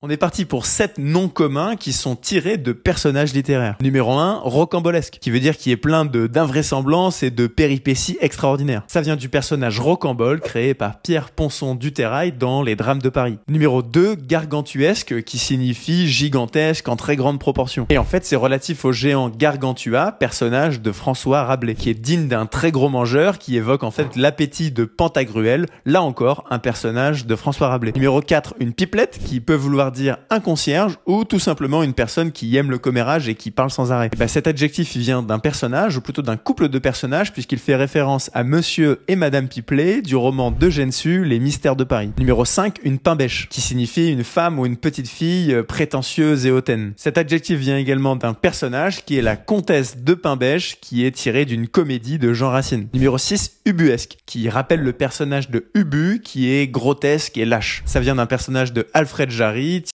On est parti pour sept noms communs qui sont tirés de personnages littéraires. Numéro 1, rocambolesque, qui veut dire qu'il est plein d'invraisemblances et de péripéties extraordinaires. Ça vient du personnage rocambole créé par Pierre Ponson Terrail dans Les Drames de Paris. Numéro 2, gargantuesque, qui signifie gigantesque en très grande proportion. Et en fait, c'est relatif au géant Gargantua, personnage de François Rabelais, qui est digne d'un très gros mangeur qui évoque en fait l'appétit de Pantagruel, là encore un personnage de François Rabelais. Numéro 4, une pipelette qui peut vouloir dire un concierge ou tout simplement une personne qui aime le commérage et qui parle sans arrêt. bah cet adjectif vient d'un personnage, ou plutôt d'un couple de personnages, puisqu'il fait référence à Monsieur et Madame Pipelet du roman de Sue, Les Mystères de Paris. Numéro 5, une pimbèche, qui signifie une femme ou une petite fille euh, prétentieuse et hautaine. Cet adjectif vient également d'un personnage qui est la comtesse de Pimbèche, qui est tirée d'une comédie de Jean Racine. Numéro 6, ubuesque, qui rappelle le personnage de Ubu, qui est grotesque et lâche. Ça vient d'un personnage de Alfred Jarry,